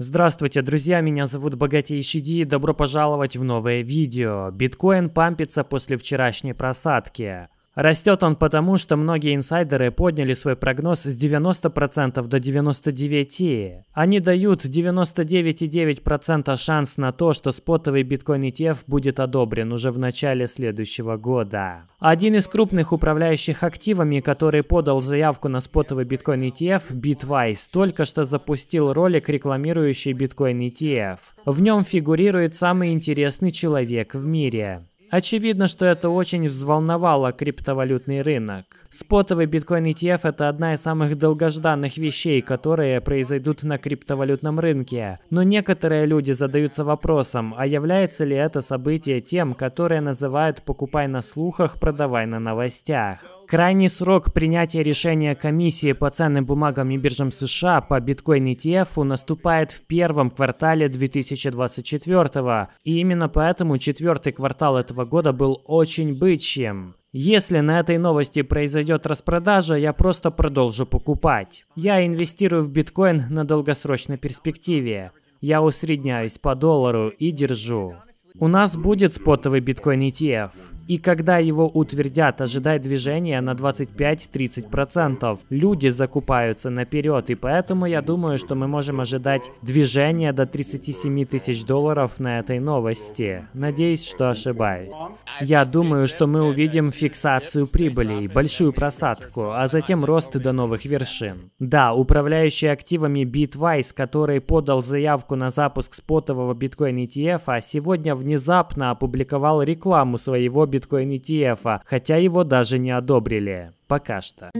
Здравствуйте, друзья, меня зовут Богатейший Ди, добро пожаловать в новое видео. Биткоин пампится после вчерашней просадки. Растет он потому, что многие инсайдеры подняли свой прогноз с 90% до 99%. Они дают 99,9% шанс на то, что спотовый биткоин ETF будет одобрен уже в начале следующего года. Один из крупных управляющих активами, который подал заявку на спотовый биткоин ETF, Bitwise, только что запустил ролик, рекламирующий биткоин ETF. В нем фигурирует самый интересный человек в мире. Очевидно, что это очень взволновало криптовалютный рынок. Спотовый биткоин ETF – это одна из самых долгожданных вещей, которые произойдут на криптовалютном рынке. Но некоторые люди задаются вопросом, а является ли это событие тем, которое называют «покупай на слухах, продавай на новостях». Крайний срок принятия решения комиссии по ценным бумагам и биржам США по биткоин ETF наступает в первом квартале 2024. И именно поэтому четвертый квартал этого года был очень бычьим. Если на этой новости произойдет распродажа, я просто продолжу покупать. Я инвестирую в биткоин на долгосрочной перспективе. Я усредняюсь по доллару и держу. У нас будет спотовый биткоин ETF, и когда его утвердят, ожидай движения на 25-30%. Люди закупаются наперед, и поэтому я думаю, что мы можем ожидать движения до 37 тысяч долларов на этой новости. Надеюсь, что ошибаюсь. Я думаю, что мы увидим фиксацию прибылей, большую просадку, а затем рост до новых вершин. Да, управляющий активами Bitwise, который подал заявку на запуск спотового биткоин ETF, а сегодня в внезапно опубликовал рекламу своего биткоин ETF, хотя его даже не одобрили. Пока что.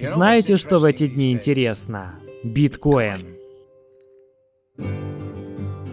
Знаете, что в эти дни интересно? Биткоин.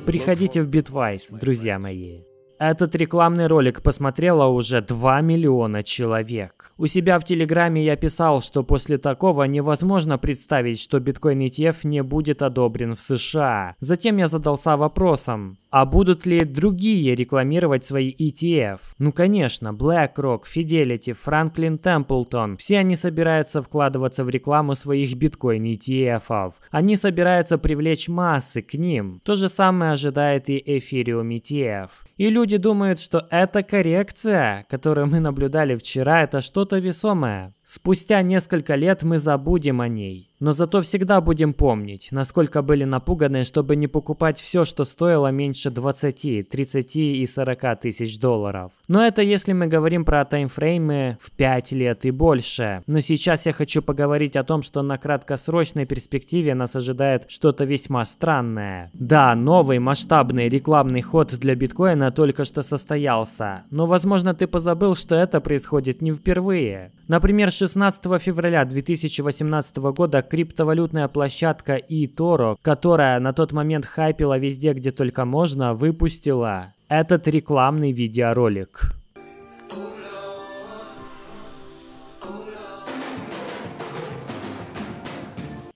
Приходите в Bitwise, друзья мои. Этот рекламный ролик посмотрело уже 2 миллиона человек. У себя в Телеграме я писал, что после такого невозможно представить, что биткоин ETF не будет одобрен в США. Затем я задался вопросом, а будут ли другие рекламировать свои ETF? Ну конечно, BlackRock, Fidelity, Franklin Templeton. Все они собираются вкладываться в рекламу своих биткоин ETF. -ов. Они собираются привлечь массы к ним. То же самое ожидает и Ethereum ETF. И люди думают, что эта коррекция, которую мы наблюдали вчера, это что-то весомое. Спустя несколько лет мы забудем о ней. Но зато всегда будем помнить, насколько были напуганы, чтобы не покупать все, что стоило меньше меньше 20, 30 и 40 тысяч долларов. Но это если мы говорим про таймфреймы в 5 лет и больше. Но сейчас я хочу поговорить о том, что на краткосрочной перспективе нас ожидает что-то весьма странное. Да, новый масштабный рекламный ход для биткоина только что состоялся. Но возможно ты позабыл, что это происходит не впервые. Например, 16 февраля 2018 года криптовалютная площадка eToro, которая на тот момент хайпила везде, где только можно, возможно, выпустила этот рекламный видеоролик.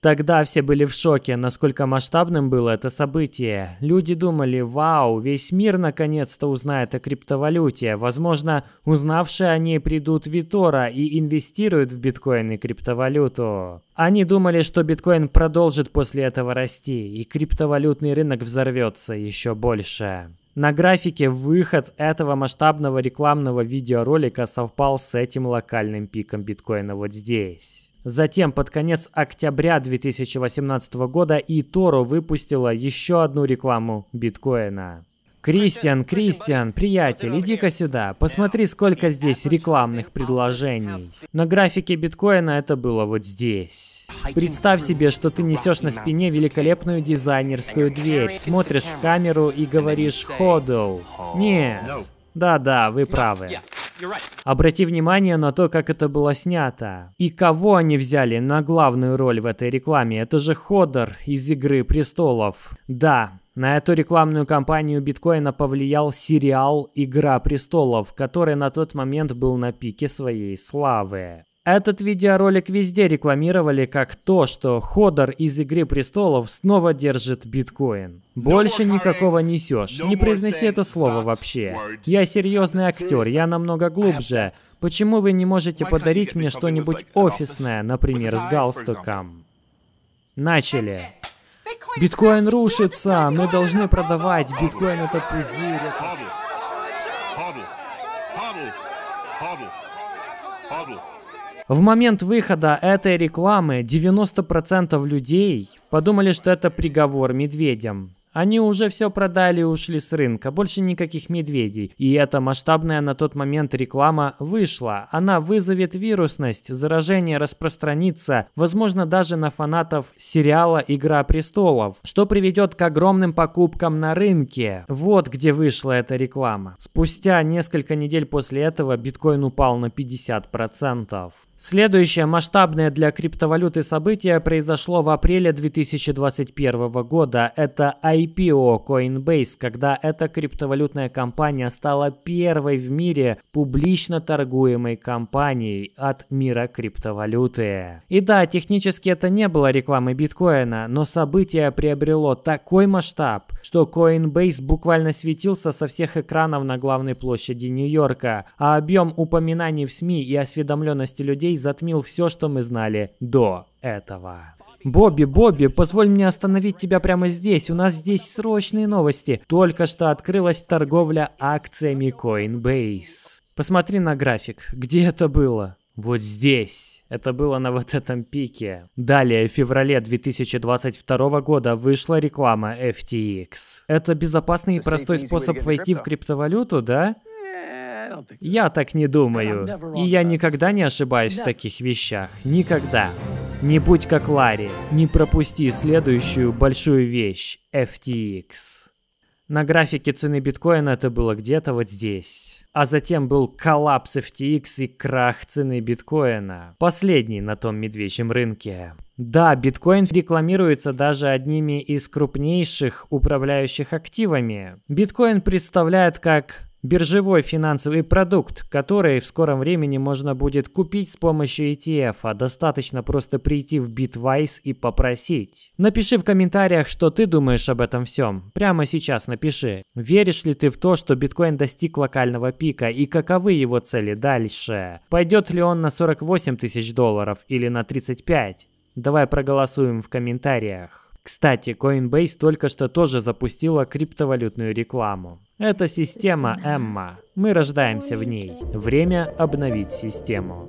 Тогда все были в шоке, насколько масштабным было это событие. Люди думали, вау, весь мир наконец-то узнает о криптовалюте. Возможно, узнавшие о ней придут в Витора и инвестируют в биткоин и криптовалюту. Они думали, что биткоин продолжит после этого расти, и криптовалютный рынок взорвется еще больше. На графике выход этого масштабного рекламного видеоролика совпал с этим локальным пиком биткоина вот здесь. Затем под конец октября 2018 года и выпустила еще одну рекламу биткоина. Кристиан, Кристиан, приятель, иди-ка сюда, посмотри, сколько здесь рекламных предложений. На графике биткоина это было вот здесь. Представь себе, что ты несешь на спине великолепную дизайнерскую дверь, смотришь в камеру и говоришь «Ходл». Нет. Да-да, вы правы. Обрати внимание на то, как это было снято. И кого они взяли на главную роль в этой рекламе? Это же Ходор из «Игры престолов». Да, на эту рекламную кампанию биткоина повлиял сериал «Игра престолов», который на тот момент был на пике своей славы. Этот видеоролик везде рекламировали как то, что Ходор из «Игры престолов» снова держит биткоин. Больше никакого несешь. Не произноси это слово вообще. Я серьезный актер, я намного глубже. Почему вы не можете подарить мне что-нибудь офисное, например, с галстуком? Начали. Биткоин рушится, мы должны продавать. Биткоин это пузырь. Это... В момент выхода этой рекламы 90% людей подумали, что это приговор медведям. Они уже все продали и ушли с рынка, больше никаких медведей. И эта масштабная на тот момент реклама вышла. Она вызовет вирусность, заражение распространится, возможно, даже на фанатов сериала «Игра престолов», что приведет к огромным покупкам на рынке. Вот где вышла эта реклама. Спустя несколько недель после этого биткоин упал на 50%. Следующее масштабное для криптовалюты событие произошло в апреле 2021 года. Это ICO IPO Coinbase, когда эта криптовалютная компания стала первой в мире публично торгуемой компанией от мира криптовалюты. И да, технически это не было рекламой биткоина, но событие приобрело такой масштаб, что Coinbase буквально светился со всех экранов на главной площади Нью-Йорка, а объем упоминаний в СМИ и осведомленности людей затмил все, что мы знали до этого. «Бобби, Бобби, позволь мне остановить тебя прямо здесь. У нас здесь срочные новости. Только что открылась торговля акциями Coinbase. Посмотри на график. Где это было?» Вот здесь. Это было на вот этом пике. Далее, в феврале 2022 года вышла реклама FTX. Это безопасный и простой способ войти в криптовалюту, да? Э, я так не думаю. И я никогда не ошибаюсь в таких вещах. Никогда. Не будь как Ларри, не пропусти следующую большую вещь – FTX. На графике цены биткоина это было где-то вот здесь. А затем был коллапс FTX и крах цены биткоина. Последний на том медвежьем рынке. Да, биткоин рекламируется даже одними из крупнейших управляющих активами. Биткоин представляет как биржевой финансовый продукт, который в скором времени можно будет купить с помощью ETF, а достаточно просто прийти в Bitwise и попросить. Напиши в комментариях, что ты думаешь об этом всем. Прямо сейчас напиши. Веришь ли ты в то, что биткоин достиг локального пика и каковы его цели дальше? Пойдет ли он на 48 тысяч долларов или на 35? Давай проголосуем в комментариях. Кстати, Coinbase только что тоже запустила криптовалютную рекламу. Это система Эмма. Мы рождаемся в ней. Время обновить систему.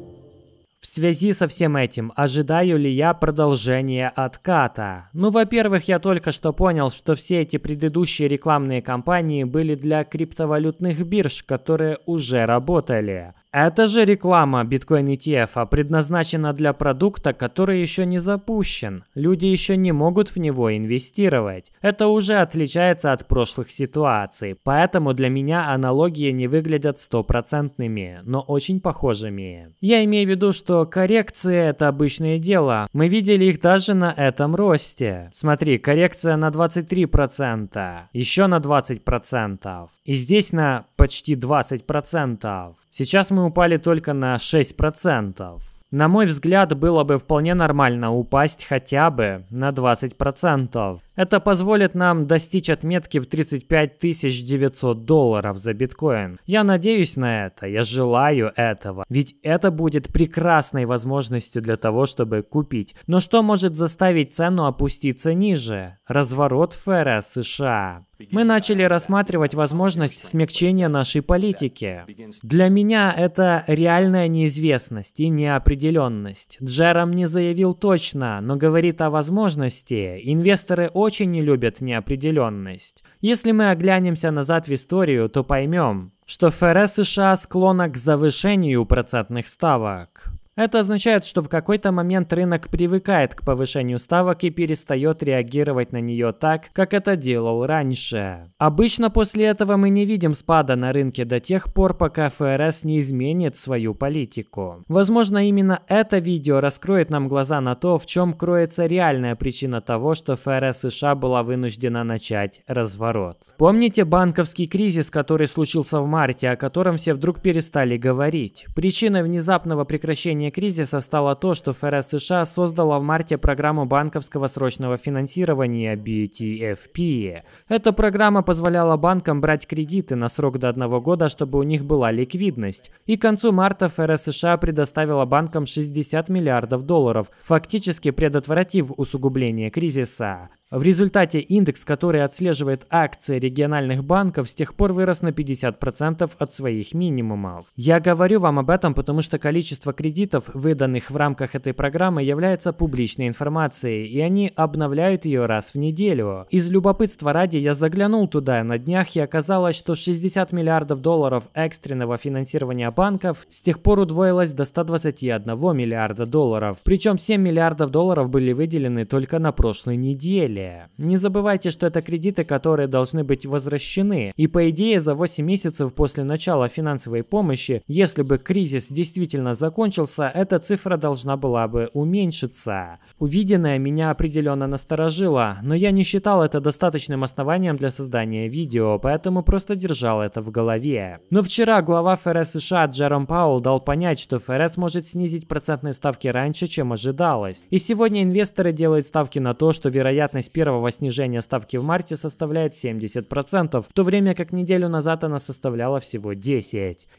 В связи со всем этим, ожидаю ли я продолжения отката? Ну, во-первых, я только что понял, что все эти предыдущие рекламные кампании были для криптовалютных бирж, которые уже работали. Это же реклама Bitcoin ETF а предназначена для продукта, который еще не запущен. Люди еще не могут в него инвестировать. Это уже отличается от прошлых ситуаций, поэтому для меня аналогии не выглядят стопроцентными, но очень похожими. Я имею в виду, что коррекции – это обычное дело. Мы видели их даже на этом росте. Смотри, коррекция на 23%, еще на 20%, и здесь на почти 20%. Сейчас мы мы упали только на 6%. На мой взгляд, было бы вполне нормально упасть хотя бы на 20%. Это позволит нам достичь отметки в 35 900 долларов за биткоин. Я надеюсь на это, я желаю этого, ведь это будет прекрасной возможностью для того, чтобы купить. Но что может заставить цену опуститься ниже? Разворот ФРС США. Мы начали рассматривать возможность смягчения нашей политики. Для меня это реальная неизвестность и неопределенность неопределенность. Джером не заявил точно, но говорит о возможности. Инвесторы очень не любят неопределенность. Если мы оглянемся назад в историю, то поймем, что ФРС США склонна к завышению процентных ставок. Это означает, что в какой-то момент рынок привыкает к повышению ставок и перестает реагировать на нее так, как это делал раньше. Обычно после этого мы не видим спада на рынке до тех пор, пока ФРС не изменит свою политику. Возможно, именно это видео раскроет нам глаза на то, в чем кроется реальная причина того, что ФРС США была вынуждена начать разворот. Помните банковский кризис, который случился в марте, о котором все вдруг перестали говорить? Причиной внезапного прекращения причиной кризиса стало то, что ФРС США создала в марте программу банковского срочного финансирования BTFP. Эта программа позволяла банкам брать кредиты на срок до одного года, чтобы у них была ликвидность. И к концу марта ФРС США предоставила банкам 60 миллиардов долларов, фактически предотвратив усугубление кризиса. В результате индекс, который отслеживает акции региональных банков, с тех пор вырос на 50% от своих минимумов. Я говорю вам об этом, потому что количество кредитов, выданных в рамках этой программы, является публичной информацией, и они обновляют ее раз в неделю. Из любопытства ради я заглянул туда на днях, и оказалось, что 60 миллиардов долларов экстренного финансирования банков с тех пор удвоилось до 121 миллиарда долларов. Причем 7 миллиардов долларов были выделены только на прошлой неделе далее. Не забывайте, что это кредиты, которые должны быть возвращены. И по идее за 8 месяцев после начала финансовой помощи, если бы кризис действительно закончился, эта цифра должна была бы уменьшиться. Увиденное меня определенно насторожило, но я не считал это достаточным основанием для создания видео, поэтому просто держал это в голове. Но вчера глава ФРС США Джером Паул дал понять, что ФРС может снизить процентные ставки раньше, чем ожидалось. И сегодня инвесторы делают ставки на то, что вероятность первого снижения ставки в марте составляет 70%, в то время как неделю назад она составляла всего 10%.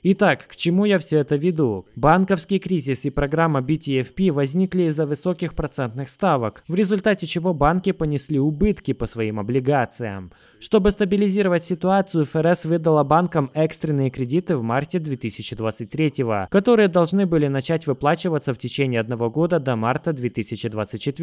Итак, к чему я все это веду? Банковский кризис и программа BTFP возникли из-за высоких процентных ставок, в результате чего банки понесли убытки по своим облигациям. Чтобы стабилизировать ситуацию, ФРС выдала банкам экстренные кредиты в марте 2023 которые должны были начать выплачиваться в течение одного года до марта 2024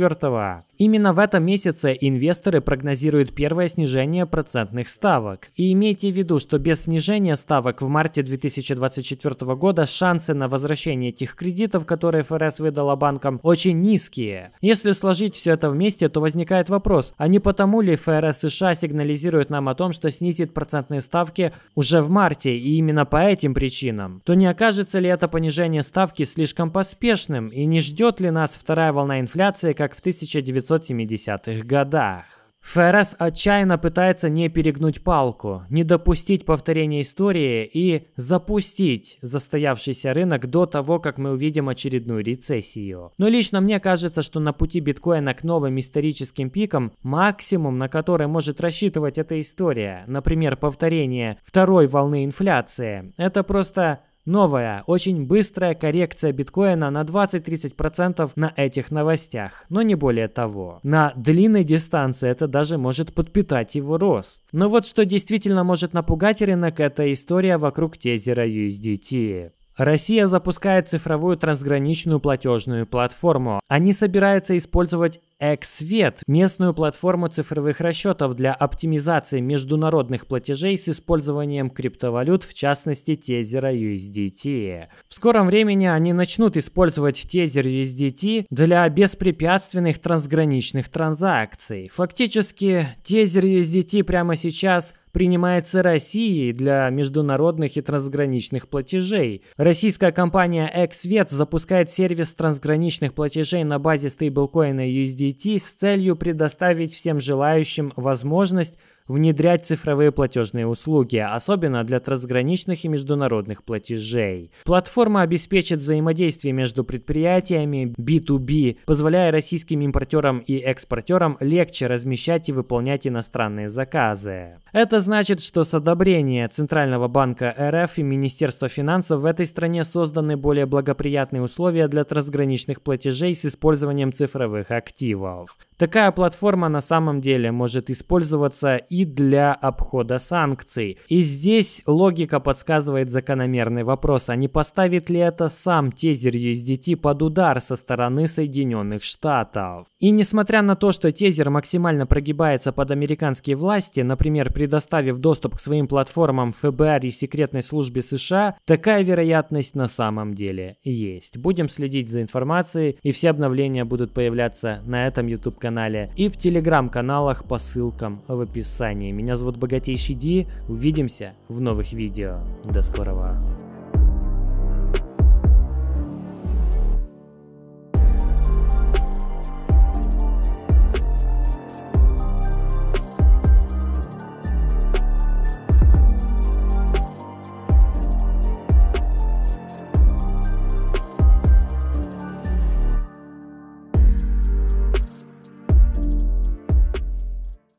Именно в этом месяце инвесторы прогнозируют первое снижение процентных ставок. И имейте в виду, что без снижения ставок в марте 2024 года шансы на возвращение этих кредитов, которые ФРС выдала банкам, очень низкие. Если сложить все это вместе, то возникает вопрос, а не потому ли ФРС США сигнализирует нам о том, что снизит процентные ставки уже в марте и именно по этим причинам, то не окажется ли это понижение ставки слишком поспешным и не ждет ли нас вторая волна инфляции, как в 1970-х годах? городах. Феррес отчаянно пытается не перегнуть палку, не допустить повторения истории и запустить застоявшийся рынок до того, как мы увидим очередную рецессию. Но лично мне кажется, что на пути биткоина к новым историческим пикам максимум, на который может рассчитывать эта история, например, повторение второй волны инфляции, это просто Новая, очень быстрая коррекция биткоина на 20-30% на этих новостях, но не более того. На длинной дистанции это даже может подпитать его рост. Но вот что действительно может напугать рынок, это история вокруг тезера USDT. Россия запускает цифровую трансграничную платежную платформу. Они собираются использовать Эксвет – местную платформу цифровых расчетов для оптимизации международных платежей с использованием криптовалют, в частности Тезера USDT. В скором времени они начнут использовать Тезер USDT для беспрепятственных трансграничных транзакций. Фактически, Тезер USDT прямо сейчас принимается Россией для международных и трансграничных платежей. Российская компания XVET запускает сервис трансграничных платежей на базе стейблкоина USDT с целью предоставить всем желающим возможность внедрять цифровые платежные услуги, особенно для трансграничных и международных платежей. Платформа обеспечит взаимодействие между предприятиями B2B, позволяя российским импортерам и экспортерам легче размещать и выполнять иностранные заказы. Это значит, что с одобрения Центрального банка РФ и Министерства финансов в этой стране созданы более благоприятные условия для трансграничных платежей с использованием цифровых активов. Такая платформа на самом деле может использоваться и и для обхода санкций. И здесь логика подсказывает закономерный вопрос, а не поставит ли это сам тезер USDT под удар со стороны Соединенных Штатов? И несмотря на то, что тезер максимально прогибается под американские власти, например, предоставив доступ к своим платформам ФБР и секретной службе США, такая вероятность на самом деле есть. Будем следить за информацией, и все обновления будут появляться на этом YouTube-канале и в телеграм-каналах по ссылкам в описании ожидании. Меня зовут Богатейший Ди. Увидимся в новых видео. До скорого.